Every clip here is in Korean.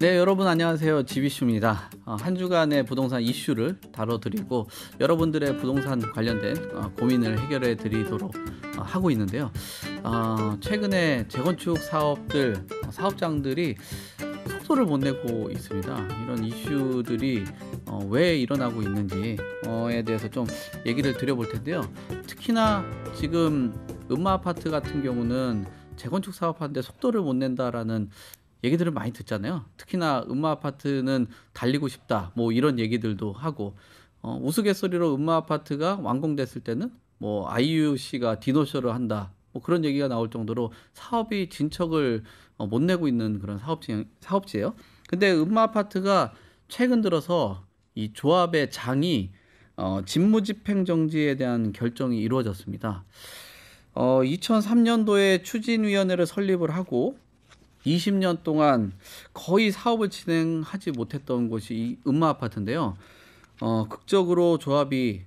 네 여러분 안녕하세요 지비슈입니다 어, 한 주간의 부동산 이슈를 다뤄드리고 여러분들의 부동산 관련된 어, 고민을 해결해 드리도록 어, 하고 있는데요 최근에 재건축 사업들 사업장들이 속도를 못 내고 있습니다 이런 이슈들이 왜 일어나고 있는지에 대해서 좀 얘기를 드려볼 텐데요 특히나 지금 음마 아파트 같은 경우는 재건축 사업하는데 속도를 못 낸다라는 얘기들을 많이 듣잖아요. 특히나 음마 아파트는 달리고 싶다 뭐 이런 얘기들도 하고 어, 우스갯소리로 음마 아파트가 완공됐을 때는 뭐 IUC가 디노쇼를 한다 뭐 그런 얘기가 나올 정도로 사업이 진척을 어, 못 내고 있는 그런 사업지 사업지예요. 근데 음마 아파트가 최근 들어서 이 조합의 장이 어, 직무집행정지에 대한 결정이 이루어졌습니다. 어, 2003년도에 추진위원회를 설립을 하고 20년 동안 거의 사업을 진행하지 못했던 곳이 이 음마 아파트인데요. 어, 극적으로 조합이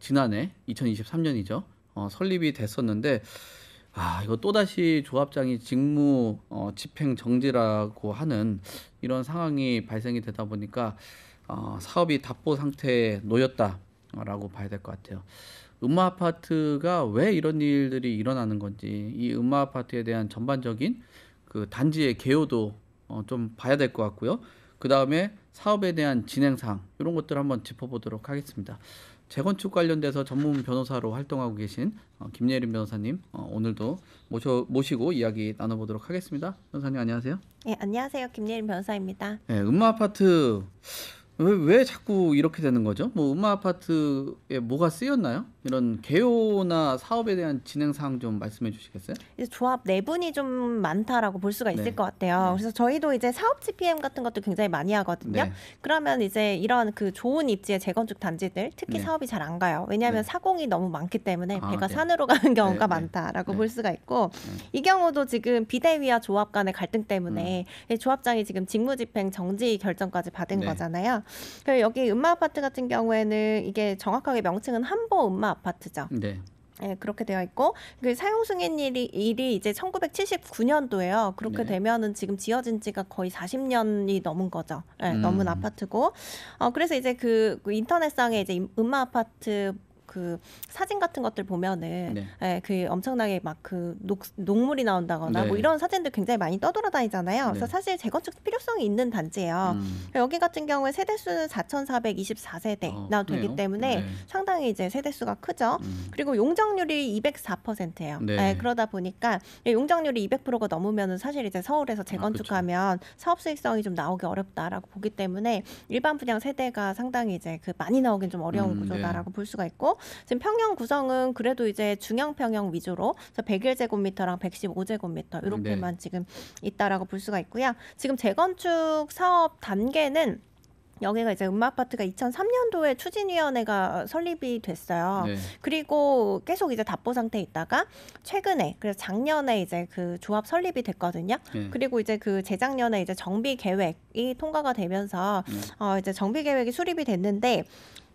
지난해 2023년이죠. 어, 설립이 됐었는데 아, 이거 또다시 조합장이 직무 어, 집행 정지라고 하는 이런 상황이 발생이 되다 보니까 어, 사업이 답보 상태에 놓였다라고 봐야 될 것 같아요. 음마 아파트가 왜 이런 일들이 일어나는 건지 이 음마 아파트에 대한 전반적인 그 단지의 개요도 어, 좀 봐야 될 것 같고요. 그 다음에 사업에 대한 진행상 이런 것들 한번 짚어보도록 하겠습니다. 재건축 관련돼서 전문 변호사로 활동하고 계신 어, 김예림 변호사님 어, 오늘도 모셔, 모시고 이야기 나눠보도록 하겠습니다. 변호사님 안녕하세요. 네 안녕하세요 김예림 변호사입니다. 네 음마 아파트 왜, 왜 자꾸 이렇게 되는 거죠? 뭐 음마 아파트에 뭐가 쓰였나요? 이런 개요나 사업에 대한 진행 사항 좀 말씀해 주시겠어요? 이제 조합 내분이 네 좀 많다라고 볼 수가 네. 있을 네. 것 같아요. 네. 그래서 저희도 이제 사업 GPM 같은 것도 굉장히 많이 하거든요. 네. 그러면 이제 이런 그 좋은 입지의 재건축 단지들 특히 네. 사업이 잘 안 가요. 왜냐하면 사공이 너무 많기 때문에 아, 배가 아, 산으로 가는 경우가 많다라고 볼 수가 있고 이 경우도 지금 비대위와 조합 간의 갈등 때문에 음. 조합장이 지금 직무집행 정지 결정까지 받은 거잖아요. 그리고 여기 음마 아파트 같은 경우에는 이게 정확하게 명칭은 한보 음마 아파트죠. 네. 예, 그렇게 되어 있고 그 사용 승인 일이, 일이 이제 1979년도예요. 그렇게 네. 되면은 지금 지어진 지가 거의 40년이 넘은 거죠. 예, 음. 넘은 아파트고. 어 그래서 이제 그, 그 인터넷상에 이제 음마 아파트 그 사진 같은 것들 보면은 네. 예, 그 엄청나게 막 그 녹물이 나온다거나 뭐 네. 뭐 이런 사진들 굉장히 많이 떠돌아다니잖아요. 그래서 네. 사실 재건축 필요성이 있는 단지예요. 음. 여기 같은 경우에 세대 수는 4,424세대나 어, 아, 되기 때문에 네. 상당히 이제 세대 수가 크죠. 음. 그리고 용적률이 204%예요. 예, 그러다 보니까 예, 용적률이 200%가 넘으면은 사실 이제 서울에서 아, 재건축하면 아, 사업 수익성이 좀 나오기 어렵다라고 보기 때문에 일반 분양 세대가 상당히 이제 그 많이 나오긴 좀 어려운 음, 구조다라고 볼 수가 있고 지금 평형 구성은 그래도 이제 중형 평형 위주로 그래서 101제곱미터랑 115제곱미터 이렇게만 네. 지금 있다라고 볼 수가 있고요. 지금 재건축 사업 단계는 여기가 이제 음마 아파트가 2003년도에 추진위원회가 설립이 됐어요. 네. 그리고 계속 이제 답보 상태에 있다가 최근에 그래서 작년에 이제 그 조합 설립이 됐거든요. 네. 그리고 이제 그 재작년에 이제 정비 계획이 통과가 되면서 네. 어 이제 정비 계획이 수립이 됐는데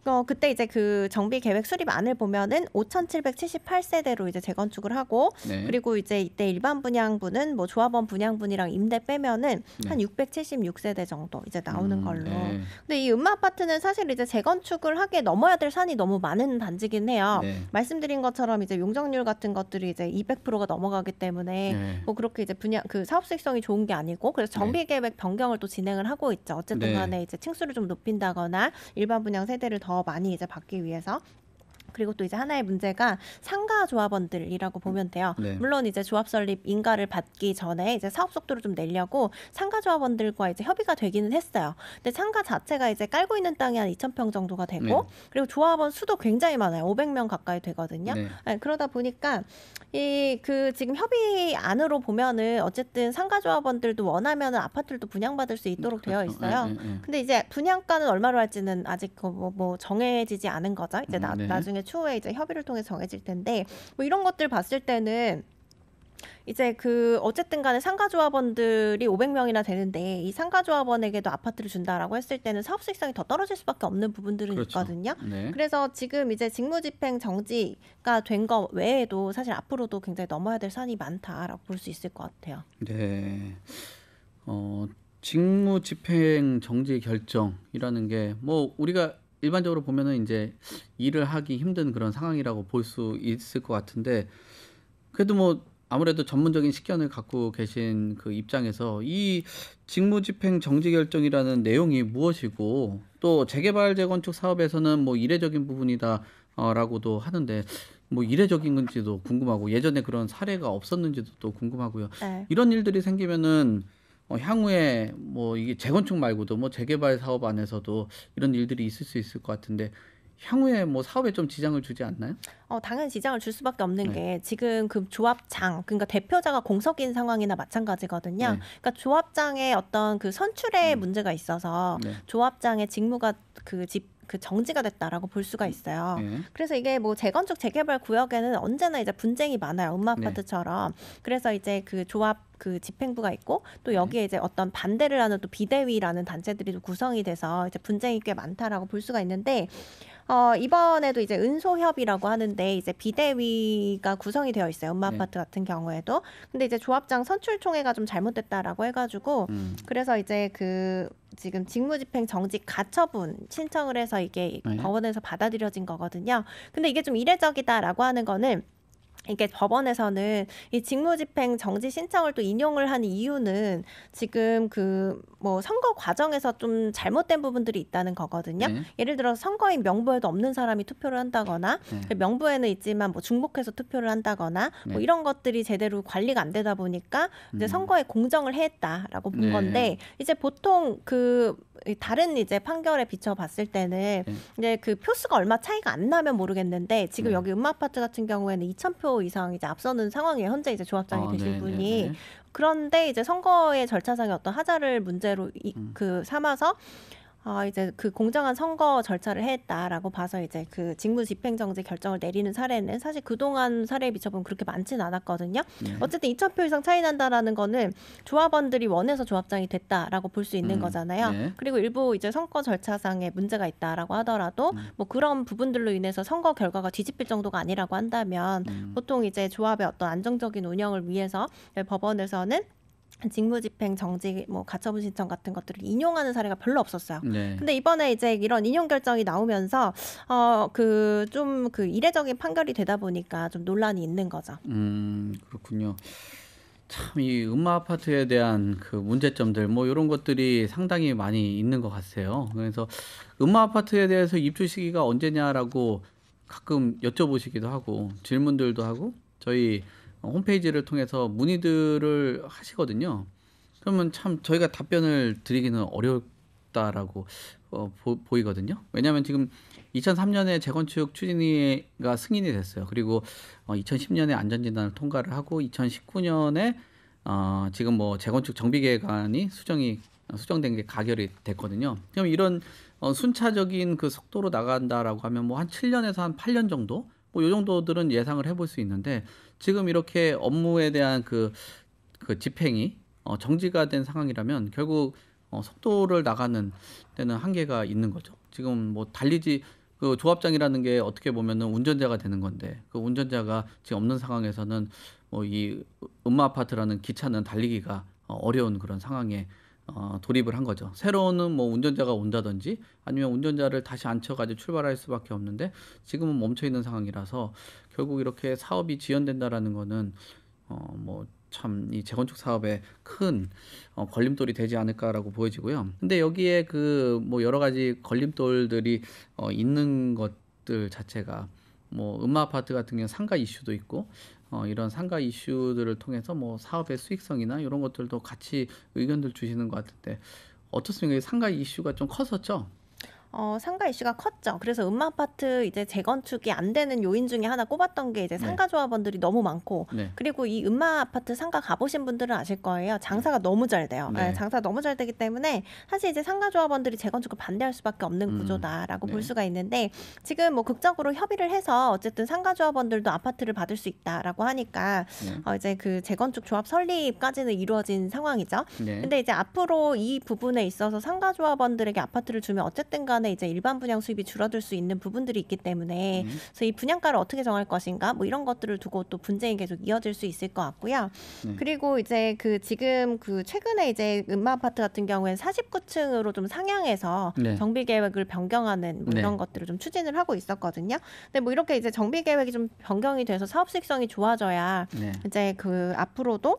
어, 그때 이제 그 정비 계획 수립안을 보면은 5,778세대로 이제 재건축을 하고 네. 그리고 이제 이때 일반 분양분은 뭐 조합원 분양분이랑 임대 빼면은 네. 한 676세대 정도 이제 나오는 음, 걸로. 네. 근데 이 음마 아파트는 사실 이제 재건축을 하게 넘어야 될 산이 너무 많은 단지긴 해요. 네. 말씀드린 것처럼 이제 용적률 같은 것들이 이제 200%가 넘어가기 때문에 네. 뭐 그렇게 이제 분양 그 사업 수익성이 좋은 게 아니고 그래서 네. 정비 계획 변경을 또 진행을 하고 있죠. 어쨌든 간에 이제 층수를 좀 높인다거나 일반 분양 세대를 더더 많이 이제 받기 위해서 그리고 또 이제 하나의 문제가 상가 조합원들이라고 보면 돼요. 네. 물론 이제 조합 설립 인가를 받기 전에 이제 사업 속도를 좀 내려고 상가 조합원들과 이제 협의가 되기는 했어요. 근데 상가 자체가 이제 깔고 있는 땅이 한 2,000평 정도가 되고 네. 그리고 조합원 수도 굉장히 많아요. 500명 가까이 되거든요. 네. 아 그러다 보니까 이 그 지금 협의 안으로 보면은 어쨌든 상가 조합원들도 원하면은 아파트도 들 분양받을 수 있도록 그렇죠. 되어 있어요. 네, 네, 근데 이제 분양가는 얼마로 할지는 아직 그 뭐, 뭐 정해지지 않은 거죠. 이제 나, 음, 나중에 추후에 이제 협의를 통해 정해질 텐데 뭐 이런 것들 봤을 때는 이제 그 어쨌든 간에 상가조합원들이 500명이나 되는데 이 상가조합원에게도 아파트를 준다라고 했을 때는 사업 수익성이 더 떨어질 수밖에 없는 부분들은 그렇죠. 있거든요. 네. 그래서 지금 이제 직무집행 정지가 된 거 외에도 사실 앞으로도 굉장히 넘어야 될 산이 많다라고 볼 수 있을 것 같아요. 네. 어, 직무집행 정지 결정이라는 게 뭐 우리가 일반적으로 보면은 이제 일을 하기 힘든 그런 상황이라고 볼 수 있을 것 같은데 그래도 뭐 아무래도 전문적인 식견을 갖고 계신 그 입장에서 이 직무집행 정지 결정이라는 내용이 무엇이고 또 재개발 재건축 사업에서는 뭐 이례적인 부분이다라고도 어, 하는데 뭐 이례적인 건지도 궁금하고 예전에 그런 사례가 없었는지도 또 궁금하고요. 네. 이런 일들이 생기면은 어, 향후에 뭐 이게 재건축 말고도 뭐 재개발 사업 안에서도 이런 일들이 있을 수 있을 것 같은데 향후에 뭐 사업에 좀 지장을 주지 않나요? 어, 당연히 지장을 줄 수밖에 없는 네. 게 지금 그 조합장 그러니까 대표자가 공석인 상황이나 마찬가지거든요. 네. 그러니까 조합장의 어떤 그 선출의 음. 문제가 있어서 네. 조합장의 직무가 그 집 그 정지가 됐다라고 볼 수가 있어요. 네. 그래서 이게 뭐 재건축 재개발 구역에는 언제나 이제 분쟁이 많아요. 음마 네. 아파트처럼. 네. 그래서 이제 그 조합 그 집행부가 있고 또 네. 여기에 네. 이제 어떤 반대를 하는 또 비대위라는 단체들이 구성이 돼서 이제 분쟁이 꽤 많다라고 볼 수가 있는데 어, 이번에도 이제 은소협이라고 하는데 이제 비대위가 구성이 되어 있어요. 엄마 아파트 네. 같은 경우에도. 근데 이제 조합장 선출총회가 좀 잘못됐다라고 해가지고 음. 그래서 이제 그 지금 직무집행 정지 가처분 신청을 해서 이게 네. 법원에서 받아들여진 거거든요. 근데 이게 좀 이례적이다라고 하는 거는 이게 법원에서는 이 직무집행 정지 신청을 또 인용을 한 이유는 지금 그 뭐 선거 과정에서 좀 잘못된 부분들이 있다는 거거든요. 네. 예를 들어 서 선거인 명부에도 없는 사람이 투표를 한다거나 네. 그 명부에는 있지만 뭐 중복해서 투표를 한다거나 뭐 네. 뭐 이런 것들이 제대로 관리가 안 되다 보니까 이제 음. 선거에 공정을 했다라고 본 네. 건데 이제 보통 그 다른 이제 판결에 비춰봤을 때는 네. 이제 그 표수가 얼마 차이가 안 나면 모르겠는데 지금 네. 여기 음마 파트 같은 경우에는 2,000표 이상 이제 앞서는 상황이에요. 현재 이제 조합장이 되신 아, 네, 네, 분이 그런데 이제 선거의 절차상의 어떤 하자를 문제로 이, 음. 그 삼아서 아, 이제 그 공정한 선거 절차를 했다라고 봐서 이제 그 직무 집행정지 결정을 내리는 사례는 사실 그동안 사례에 비춰보면 그렇게 많진 않았거든요. 네. 어쨌든 2천표 이상 차이 난다라는 거는 조합원들이 원해서 조합장이 됐다라고 볼 수 있는 음. 거잖아요. 네. 그리고 일부 이제 선거 절차상의 문제가 있다라고 하더라도 음. 뭐 그런 부분들로 인해서 선거 결과가 뒤집힐 정도가 아니라고 한다면 음. 보통 이제 조합의 어떤 안정적인 운영을 위해서 법원에서는 직무집행 정지 뭐 가처분 신청 같은 것들을 인용하는 사례가 별로 없었어요. 네. 근데 이번에 이제 이런 인용 결정이 나오면서 어 그 좀그 그 이례적인 판결이 되다 보니까 좀 논란이 있는 거죠. 음 그렇군요. 참이 음마 아파트에 대한 그 문제점들 뭐 이런 것들이 상당히 많이 있는 것 같아요. 그래서 음마 아파트에 대해서 입주 시기가 언제냐라고 가끔 여쭤보시기도 하고 질문들도 하고 저희 홈페이지를 통해서 문의들을 하시거든요. 그러면 참 저희가 답변을 드리기는 어렵다라고 어, 보, 이거든요 왜냐하면 지금 2003년에 재건축 추진위가 승인이 됐어요. 그리고 어, 2010년에 안전진단을 통과를 하고 2019년에 어, 지금 뭐 재건축 정비계획안이 수정이 수정된 게 가결이 됐거든요. 그럼 이런 어, 순차적인 그 속도로 나간다라고 하면 뭐 한 7년에서 한 8년 정도, 뭐 요 정도들은 예상을 해 볼 수 있는데 지금 이렇게 업무에 대한 그, 그 집행이 어, 정지가 된 상황이라면 결국 어, 속도를 나가는 데는 한계가 있는 거죠. 지금 뭐 달리지 그 조합장이라는 게 어떻게 보면은 운전자가 되는 건데 그 운전자가 지금 없는 상황에서는 뭐 이 음마 아파트라는 기차는 달리기가 어, 어려운 그런 상황에 어, 돌입을 한 거죠. 새로운뭐 운전자가 온다든지 아니면 운전자를 다시 앉혀가지고 출발할 수밖에 없는데 지금은 멈춰 있는 상황이라서 결국 이렇게 사업이 지연된다라는 거는 어, 뭐 참 이 재건축 사업에 큰 어, 걸림돌이 되지 않을까라고 보여지고요. 근데 여기에 그 뭐 여러 가지 걸림돌들이 어, 있는 것들 자체가 뭐 음마 아파트 같은 경우 상가 이슈도 있고 어, 이런 상가 이슈들을 통해서 뭐 사업의 수익성이나 이런 것들도 같이 의견들 주시는 것 같은데 어떻습니까? 상가 이슈가 좀 컸었죠? 어, 상가 이슈가 컸죠. 그래서 음마 아파트 이제 재건축이 안 되는 요인 중에 하나 꼽았던 게 이제 네. 상가 조합원들이 너무 많고 네. 그리고 이 음마 아파트 상가 가보신 분들은 아실 거예요. 장사가 네. 너무 잘 돼요. 네. 네. 장사 너무 잘 되기 때문에 사실 이제 상가 조합원들이 재건축을 반대할 수밖에 없는 음. 구조다라고 네. 볼 수가 있는데 지금 뭐 극적으로 협의를 해서 어쨌든 상가 조합원들도 아파트를 받을 수 있다라고 하니까 어, 이제 그 재건축 조합 설립까지는 이루어진 상황이죠. 근데 이제 앞으로 이 부분에 있어서 상가 조합원들에게 아파트를 주면 어쨌든 간에 때문에 이제 일반 분양 수입이 줄어들 수 있는 부분들이 있기 때문에 음. 그래서 이 분양가를 어떻게 정할 것인가 뭐 이런 것들을 두고 또 분쟁이 계속 이어질 수 있을 것 같고요. 네. 그리고 이제 그 지금 그 최근에 이제 음마 아파트 같은 경우에는 49층으로 좀 상향해서 네. 정비 계획을 변경하는 뭐 네. 이런 네. 것들을 좀 추진을 하고 있었거든요. 근데 뭐 이렇게 이제 정비 계획이 좀 변경이 돼서 사업 수익성이 좋아져야 네. 이제 그 앞으로도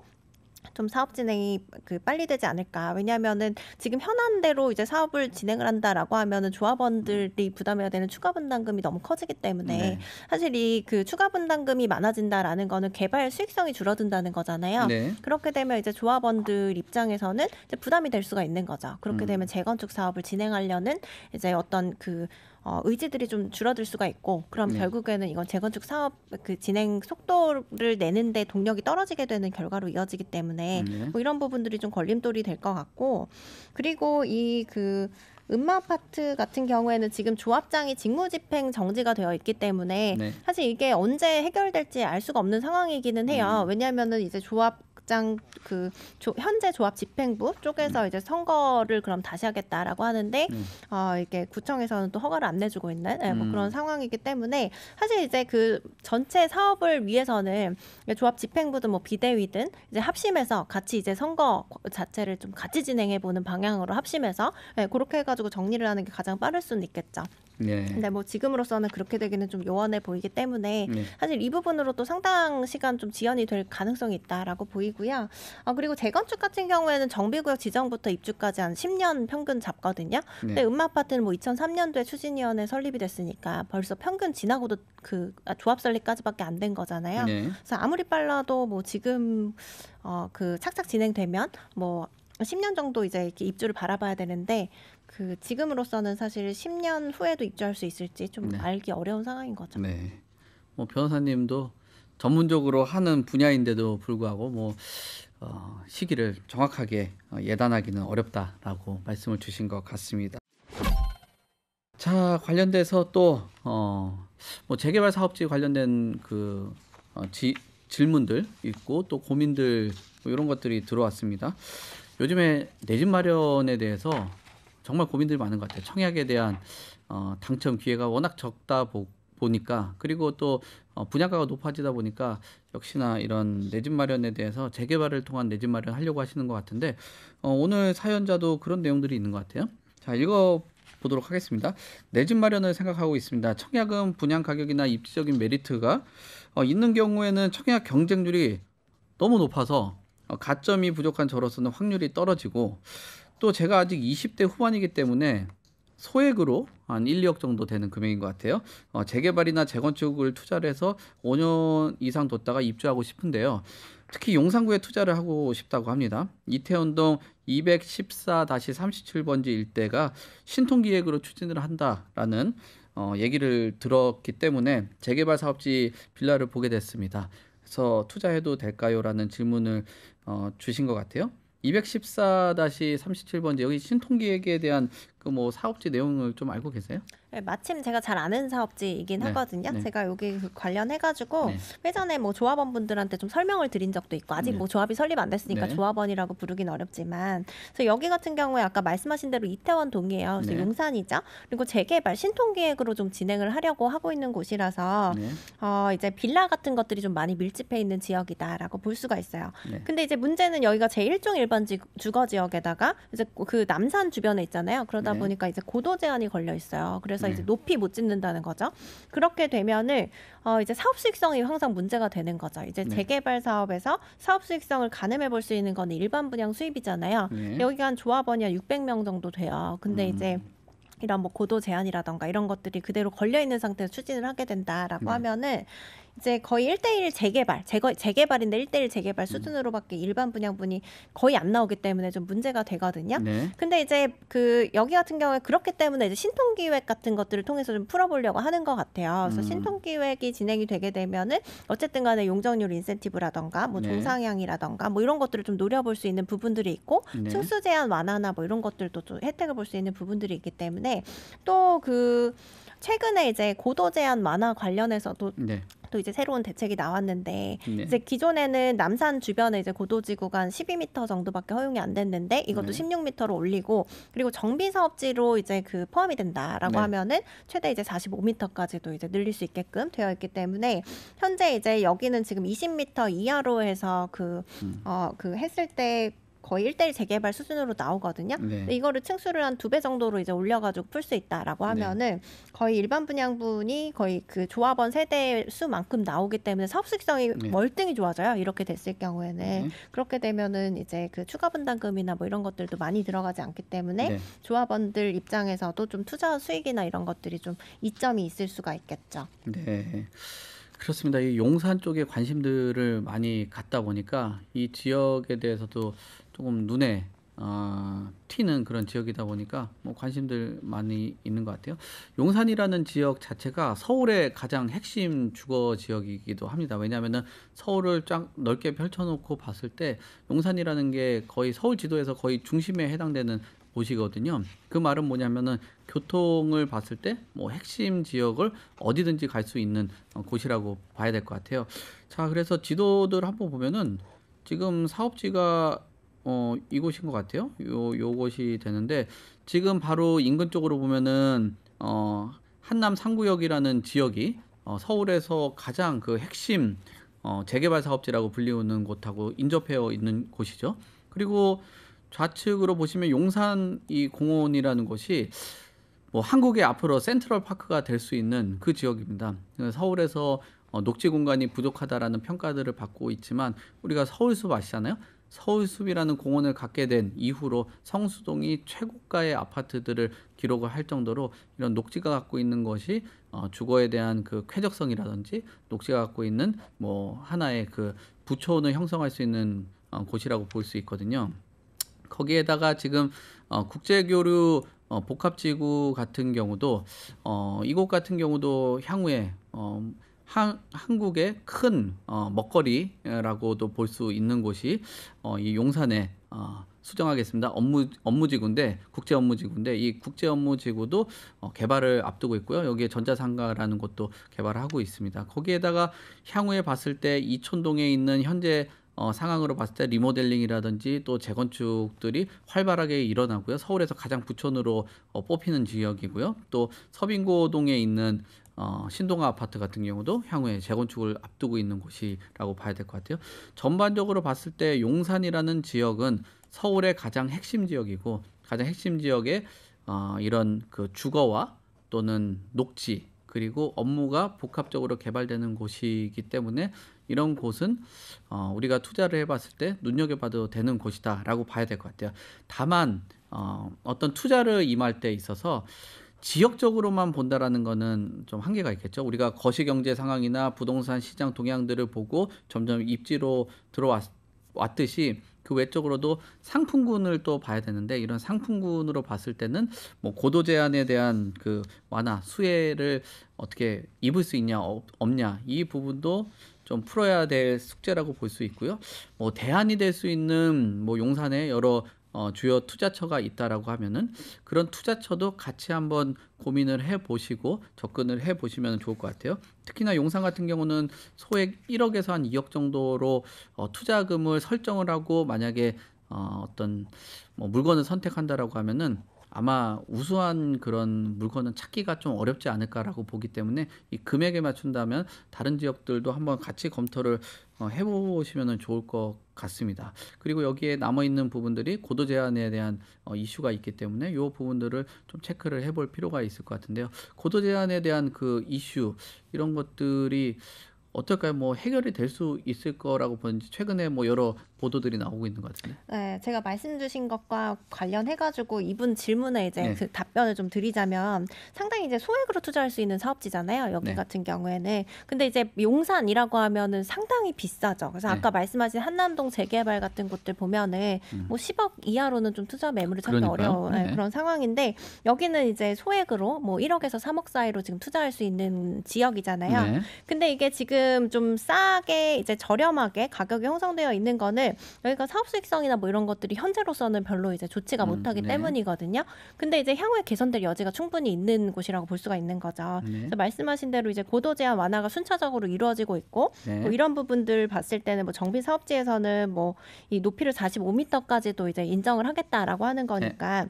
좀 사업 진행이 그 빨리 되지 않을까. 왜냐면은 지금 현안대로 이제 사업을 진행을 한다라고 하면은 조합원들이 부담해야 되는 추가 분담금이 너무 커지기 때문에 네. 사실 이 그 추가 분담금이 많아진다라는 거는 개발 수익성이 줄어든다는 거잖아요. 네. 그렇게 되면 이제 조합원들 입장에서는 이제 부담이 될 수가 있는 거죠. 그렇게 음. 되면 재건축 사업을 진행하려는 이제 어떤 그 어, 의지들이 좀 줄어들 수가 있고 그럼 네. 결국에는 이건 재건축 사업 그 진행 속도를 내는데 동력이 떨어지게 되는 결과로 이어지기 때문에 네. 뭐 이런 부분들이 좀 걸림돌이 될 것 같고 그리고 이 그 음마 아파트 같은 경우에는 지금 조합장이 직무집행 정지가 되어 있기 때문에 네. 사실 이게 언제 해결될지 알 수가 없는 상황이기는 해요. 음. 왜냐하면은 이제 조합 광장 그 조, 현재 조합 집행부 쪽에서 음. 이제 선거를 그럼 다시 하겠다라고 하는데 음. 어, 이게 구청에서는 또 허가를 안 내주고 있는 네, 뭐 음. 그런 상황이기 때문에 사실 이제 그 전체 사업을 위해서는 조합 집행부든 뭐 비대위든 이제 합심해서 같이 이제 선거 자체를 좀 같이 진행해 보는 방향으로 합심해서 네, 그렇게 해가지고 정리를 하는 게 가장 빠를 수는 있겠죠. 네. 근데 뭐 지금으로서는 그렇게 되기는 좀 요원해 보이기 때문에 네. 사실 이 부분으로 또 상당 시간 좀 지연이 될 가능성이 있다라고 보이 보이고요. 어, 그리고 재건축 같은 경우에는 정비구역 지정부터 입주까지 한 10년 평균 잡거든요. 네. 근데 음마 아파트는 뭐 2003년도에 추진위원회 설립이 됐으니까 벌써 평균 지나고도 그 아, 조합 설립까지밖에 안 된 거잖아요. 네. 그래서 아무리 빨라도 뭐 지금 어, 그 착착 진행되면 뭐 10년 정도 이제 이렇게 입주를 바라봐야 되는데 그 지금으로서는 사실 10년 후에도 입주할 수 있을지 좀 네. 알기 어려운 상황인 거죠. 네. 뭐 변호사님도 전문적으로 하는 분야인데도 불구하고 뭐 어, 시기를 정확하게 예단하기는 어렵다라고 말씀을 주신 것 같습니다. 자 관련돼서 또뭐 어, 뭐 재개발 사업지 관련된 그 어, 지, 질문들 있고 또 고민들 뭐 이런 것들이 들어왔습니다. 요즘에 내집 마련에 대해서 정말 고민들이 많은 것 같아요. 청약에 대한 어, 당첨 기회가 워낙 적다 보고 보니까 그리고 또 어, 분야가가 높아지다 보니까 역시나 이런 내집 마련에 대해서 재개발을 통한 내집 마련 하려고 하시는 것 같은데 어, 오늘 사연자도 그런 내용들이 있는 것 같아요. 자 이거 보도록 하겠습니다. 내집 마련을 생각하고 있습니다. 청약은 분양 가격이나 입지적인 메리트가 어, 있는 경우에는 청약 경쟁률이 너무 높아서 가점이 부족한 저로서는 확률이 떨어지고 또 제가 아직 20대 후반이기 때문에 소액으로 한 1, 2억 정도 되는 금액인 것 같아요. 어, 재개발이나 재건축을 투자를 해서 5년 이상 뒀다가 입주하고 싶은데요. 특히 용산구에 투자를 하고 싶다고 합니다. 이태원동 214-37번지 일대가 신통기획으로 추진을 한다라는 어, 얘기를 들었기 때문에 재개발 사업지 빌라를 보게 됐습니다. 그래서 투자해도 될까요? 라는 질문을 어, 주신 것 같아요. 214-37번지 여기 신통기획에 대한 그뭐 사업지 내용을 좀 알고 계세요? 네, 마침 제가 잘 아는 사업지이긴 네, 하거든요. 네. 제가 여기 그 관련해가지고 네. 예전에 뭐 조합원분들한테 좀 설명을 드린 적도 있고 아직 네. 뭐 조합이 설립 안 됐으니까 네. 조합원이라고 부르긴 어렵지만 그래서 여기 같은 경우에 아까 말씀하신 대로 이태원 동이에요. 그래서 용산이죠. 그리고 재개발 신통 계획으로 좀 진행을 하려고 하고 있는 곳이라서 어, 이제 빌라 같은 것들이 좀 많이 밀집해 있는 지역이다라고 볼 수가 있어요. 근데 이제 문제는 여기가 제1종 일반 지, 주거 지역에다가 이제 그 남산 주변에 있잖아요. 그러다 네. 보니까 이제 고도 제한이 걸려 있어요. 그래서 네. 이제 높이 못 짓는다는 거죠. 그렇게 되면은 어 이제 사업 수익성이 항상 문제가 되는 거죠. 이제 네. 재개발 사업에서 사업 수익성을 가늠해 볼 수 있는 거는 일반 분양 수입이잖아요. 네. 여기가 한 조합원이 한 600명 정도 돼요. 근데 음. 이제 이런 뭐 고도 제한이라던가 이런 것들이 그대로 걸려 있는 상태에서 추진을 하게 된다라고 네. 하면은 이제 거의 일대일 재개발, 재거, 재개발인데 일대일 재개발 수준으로밖에 일반 분양분이 거의 안 나오기 때문에 좀 문제가 되거든요. 네. 근데 이제 그 여기 같은 경우에 그렇기 때문에 이제 신통 기획 같은 것들을 통해서 좀 풀어보려고 하는 것 같아요. 그래서 음. 신통 기획이 진행이 되게 되면은 어쨌든 간에 용적률 인센티브라던가 뭐 네. 종상향이라던가 뭐 이런 것들을 좀 노려볼 수 있는 부분들이 있고 네. 층수 제한 완화나 뭐 이런 것들도 좀 혜택을 볼 수 있는 부분들이 있기 때문에 또그 최근에 이제 고도 제한 만화 관련해서도 네. 또 이제 새로운 대책이 나왔는데 네. 이제 기존에는 남산 주변에 이제 고도지구가 한 12m 정도밖에 허용이 안 됐는데 이것도 네. 16m로 올리고 그리고 정비 사업지로 이제 그 포함이 된다라고 네. 하면은 최대 이제 45m까지도 이제 늘릴 수 있게끔 되어 있기 때문에 현재 이제 여기는 지금 20m 이하로 해서 그 어그 음. 어, 그 했을 때 거의 일대일 재개발 수준으로 나오거든요. 네. 이거를 층수를 한 두 배 정도로 이제 올려가지고 풀 수 있다라고 네. 하면은 거의 일반 분양분이 거의 그 조합원 세대 수만큼 나오기 때문에 사업 수익성이 네. 월등히 좋아져요. 이렇게 됐을 경우에는 네. 그렇게 되면은 이제 그 추가 분담금이나 뭐 이런 것들도 많이 들어가지 않기 때문에 조합원들 입장에서도 좀 투자 수익이나 이런 것들이 좀 이점이 있을 수가 있겠죠. 네. 그렇습니다. 이 용산 쪽에 관심들을 많이 갖다 보니까 이 지역에 대해서도 조금 눈에 어, 튀는 그런 지역이다 보니까 뭐 관심들 많이 있는 것 같아요. 용산이라는 지역 자체가 서울의 가장 핵심 주거 지역이기도 합니다. 왜냐하면 서울을 쫙 넓게 펼쳐놓고 봤을 때 용산이라는 게 거의 서울 지도에서 거의 중심에 해당되는 곳이거든요. 그 말은 뭐냐면은 교통을 봤을 때 뭐 핵심 지역을 어디든지 갈 수 있는 어, 곳이라고 봐야 될 것 같아요. 자, 그래서 지도들 한번 보면은 지금 사업지가 어, 이곳인 것 같아요. 요, 요곳이 되는데, 지금 바로 인근 쪽으로 보면은, 어, 한남 상구역이라는 지역이 어, 서울에서 가장 그 핵심 어, 재개발 사업지라고 불리우는 곳하고 인접해 있는 곳이죠. 그리고 좌측으로 보시면 용산 이 공원이라는 곳이 뭐 한국의 앞으로 센트럴 파크가 될 수 있는 그 지역입니다. 서울에서 어, 녹지 공간이 부족하다라는 평가들을 받고 있지만 우리가 서울숲 아시잖아요. 서울숲이라는 공원을 갖게 된 이후로 성수동이 최고가의 아파트들을 기록을 할 정도로 이런 녹지가 갖고 있는 것이 어, 주거에 대한 그 쾌적성이라든지 녹지가 갖고 있는 뭐 하나의 그 부촌을 형성할 수 있는 어, 곳이라고 볼 수 있거든요. 거기에다가 지금 어, 국제교류 어, 복합지구 같은 경우도 어, 이곳 같은 경우도 향후에 어, 한, 한국의 큰 어, 먹거리라고도 볼 수 있는 곳이 어, 이 용산에 어, 수정하겠습니다. 업무 업무지구인데 국제 업무지구인데 이 국제 업무지구도 어, 개발을 앞두고 있고요. 여기에 전자상가라는 곳도 개발을 하고 있습니다. 거기에다가 향후에 봤을 때 이촌동에 있는 현재 어, 상황으로 봤을 때 리모델링이라든지 또 재건축들이 활발하게 일어나고요. 서울에서 가장 부촌으로 어, 뽑히는 지역이고요. 또 서빙고동에 있는 어, 신동아 아파트 같은 경우도 향후에 재건축을 앞두고 있는 곳이라고 봐야 될 것 같아요. 전반적으로 봤을 때 용산이라는 지역은 서울의 가장 핵심 지역이고 가장 핵심 지역에 어, 이런 그 주거와 또는 녹지 그리고 업무가 복합적으로 개발되는 곳이기 때문에 이런 곳은 어, 우리가 투자를 해봤을 때 눈여겨봐도 되는 곳이다라고 봐야 될 것 같아요. 다만 어, 어떤 투자를 임할 때 있어서 지역적으로만 본다라는 거는 좀 한계가 있겠죠. 우리가 거시 경제 상황이나 부동산 시장 동향들을 보고 점점 입지로 들어왔듯이 그 외적으로도 상품군을 또 봐야 되는데 이런 상품군으로 봤을 때는 뭐 고도 제한에 대한 그 완화 수혜를 어떻게 입을 수 있냐 없냐 이 부분도 좀 풀어야 될 숙제라고 볼 수 있고요. 뭐 대안이 될 수 있는 뭐 용산의 여러 어, 주요 투자처가 있다라고 하면은 그런 투자처도 같이 한번 고민을 해 보시고 접근을 해 보시면 좋을 것 같아요. 특히나 용산 같은 경우는 소액 1억에서 한 2억 정도로 어, 투자금을 설정을 하고 만약에 어, 어떤 뭐 물건을 선택한다라고 하면은 아마 우수한 그런 물건은 찾기가 좀 어렵지 않을까라고 보기 때문에 이 금액에 맞춘다면 다른 지역들도 한번 같이 검토를 어, 해보시면 좋을 것 같습니다. 그리고 여기에 남아있는 부분들이 고도 제한에 대한 어, 이슈가 있기 때문에 이 부분들을 좀 체크를 해 볼 필요가 있을 것 같은데요. 고도 제한에 대한 그 이슈 이런 것들이 어떨까요? 뭐 해결이 될 수 있을 거라고 보는지 최근에 뭐 여러 보도들이 나오고 있는 것 같은데. 네, 제가 말씀 주신 것과 관련해가지고 이분 질문에 이제 네. 그 답변을 좀 드리자면 상당히 이제 소액으로 투자할 수 있는 사업지잖아요. 여기 네. 같은 경우에는. 근데 이제 용산이라고 하면은 상당히 비싸죠. 그래서 네. 아까 말씀하신 한남동 재개발 같은 곳들 보면은 음. 뭐 10억 이하로는 좀 투자 매물을 찾기 어려운 네, 네. 그런 상황인데 여기는 이제 소액으로 뭐 1억에서 3억 사이로 지금 투자할 수 있는 지역이잖아요. 네. 근데 이게 지금 지금 좀 싸게 이제 저렴하게 가격이 형성되어 있는 거는 여기가 사업 수익성이나 뭐 이런 것들이 현재로서는 별로 이제 좋지가 음, 못하기 네. 때문이거든요. 근데 이제 향후에 개선될 여지가 충분히 있는 곳이라고 볼 수가 있는 거죠. 네. 그래서 말씀하신 대로 이제 고도 제한 완화가 순차적으로 이루어지고 있고 네. 뭐 이런 부분들 봤을 때는 뭐 정비 사업지에서는 뭐 이 높이를 45m까지도 이제 인정을 하겠다라고 하는 네. 거니까.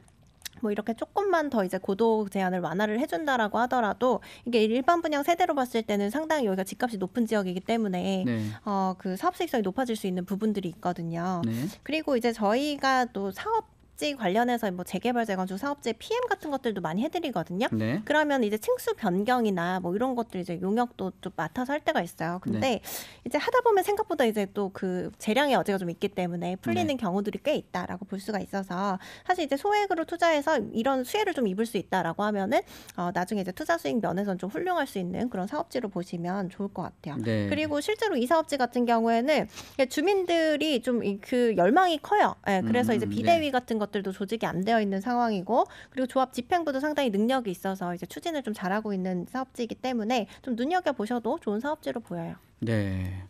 뭐 이렇게 조금만 더 이제 고도 제한을 완화를 해준다라고 하더라도 이게 일반 분양 세대로 봤을 때는 상당히 여기가 집값이 높은 지역이기 때문에 네. 어그 사업 수익성이 높아질 수 있는 부분들이 있거든요. 네. 그리고 이제 저희가 또 사업 사업지 관련해서 뭐 재개발 재건축 사업지 PM 같은 것들도 많이 해드리거든요. 네. 그러면 이제 층수 변경이나 뭐 이런 것들 이제 용역도 좀 맡아서 할 때가 있어요. 네. 근데 네. 이제 하다 보면 생각보다 이제 또 그 재량의 어지가좀 있기 때문에 풀리는 네. 경우들이 꽤 있다라고 볼 수가 있어서 사실 이제 소액으로 투자해서 이런 수혜를 좀 입을 수 있다라고 하면은 어, 나중에 이제 투자 수익 면에서는 좀 훌륭할 수 있는 그런 사업지로 보시면 좋을 것 같아요. 네. 그리고 실제로 이 사업지 같은 경우에는 주민들이 좀 그 열망이 커요. 예, 음, 네, 그래서 음, 이제 비대위 같은 것 것들도 조직이 안 되어 있는 상황이고 그리고 조합 집행부도 상당히 능력이 있어서 이제 추진을 좀 잘하고 있는 사업지이기 때문에 좀 눈여겨 보셔도 좋은 사업지로 보여요. 네.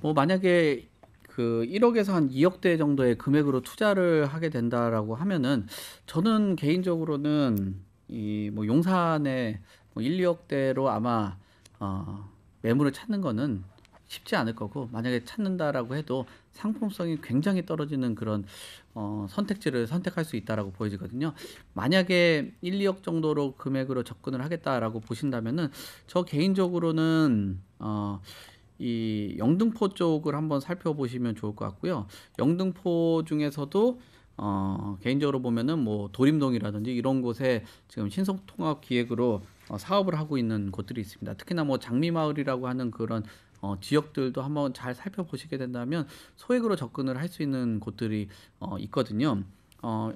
뭐 만약에 그 1억에서 한 2억 대 정도의 금액으로 투자를 하게 된다라고 하면은 저는 개인적으로는 이 뭐 용산에 뭐 1, 2억 대로 아마 어 매물을 찾는 거는 쉽지 않을 거고 만약에 찾는다라고 해도 상품성이 굉장히 떨어지는 그런 어, 선택지를 선택할 수 있다라고 보여지거든요. 만약에 1, 2억 정도로 금액으로 접근을 하겠다라고 보신다면은 저 개인적으로는 어, 이 영등포 쪽을 한번 살펴보시면 좋을 것 같고요. 영등포 중에서도 어, 개인적으로 보면은 뭐 도림동이라든지 이런 곳에 지금 신속통합 기획으로 어, 사업을 하고 있는 곳들이 있습니다. 특히나 뭐 장미마을이라고 하는 그런 어, 지역들도 한번 잘 살펴보시게 된다면 소액으로 접근을 할 수 있는 곳들이 어, 있거든요. 어,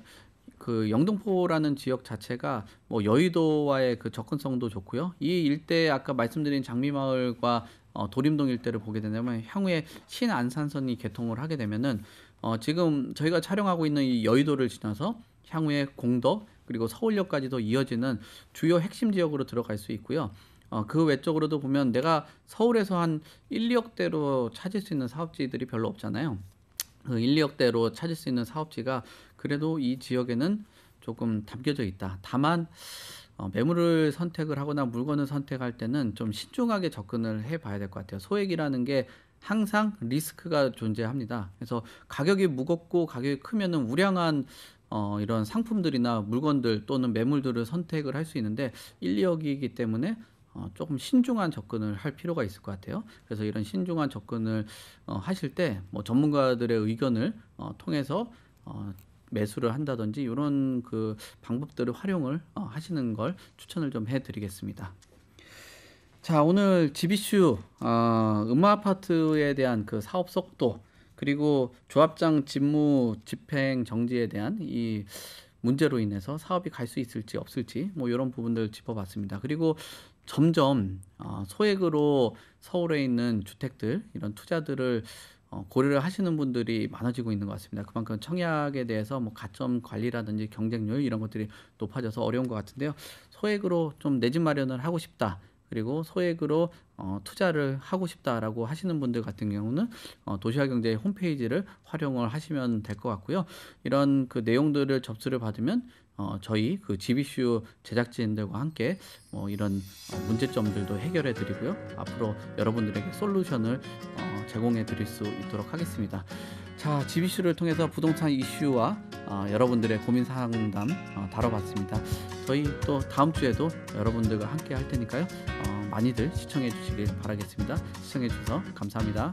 그 영등포라는 지역 자체가 뭐 여의도와의 그 접근성도 좋고요. 이 일대 아까 말씀드린 장미마을과 어, 도림동 일대를 보게 되면 향후에 신안산선이 개통을 하게 되면은 어, 지금 저희가 촬영하고 있는 이 여의도를 지나서 향후에 공덕 그리고 서울역까지도 이어지는 주요 핵심 지역으로 들어갈 수 있고요. 어, 그 외적으로도 보면 내가 서울에서 한 1, 2억대로 찾을 수 있는 사업지들이 별로 없잖아요. 그 1, 2억대로 찾을 수 있는 사업지가 그래도 이 지역에는 조금 담겨져 있다. 다만 어, 매물을 선택을 하거나 물건을 선택할 때는 좀 신중하게 접근을 해봐야 될 것 같아요. 소액이라는 게 항상 리스크가 존재합니다. 그래서 가격이 무겁고 가격이 크면은 우량한 어, 이런 상품들이나 물건들 또는 매물들을 선택을 할 수 있는데 1, 2억이기 때문에 어, 조금 신중한 접근을 할 필요가 있을 것 같아요. 그래서 이런 신중한 접근을 어, 하실 때뭐 전문가들의 의견을 어, 통해서 어, 매수를 한다든지 이런 그 방법들을 활용을 어, 하시는 걸 추천을 좀 해드리겠습니다. 자 오늘 지비슈 어, 음마 아파트에 대한 그 사업 속도 그리고 조합장 직무 집행 정지에 대한 이 문제로 인해서 사업이 갈 수 있을지 없을지 뭐 이런 부분들 짚어봤습니다. 그리고 점점 어, 소액으로 서울에 있는 주택들 이런 투자들을 어, 고려를 하시는 분들이 많아지고 있는 것 같습니다. 그만큼 청약에 대해서 뭐 가점 관리라든지 경쟁률 이런 것들이 높아져서 어려운 것 같은데요. 소액으로 좀 내 집 마련을 하고 싶다. 그리고 소액으로 어, 투자를 하고 싶다라고 하시는 분들 같은 경우는 어, 도시화경제 홈페이지를 활용을 하시면 될 것 같고요. 이런 그 내용들을 접수를 받으면 어, 저희 그 GBCU 제작진들과 함께 뭐 이런 문제점들도 해결해 드리고요. 앞으로 여러분들에게 솔루션을 어, 제공해 드릴 수 있도록 하겠습니다. 자, GBCU를 통해서 부동산 이슈와 어, 여러분들의 고민 상담 어, 다뤄봤습니다. 저희 또 다음 주에도 여러분들과 함께 할 테니까요. 어, 많이들 시청해 주시길 바라겠습니다. 시청해 주셔서 감사합니다.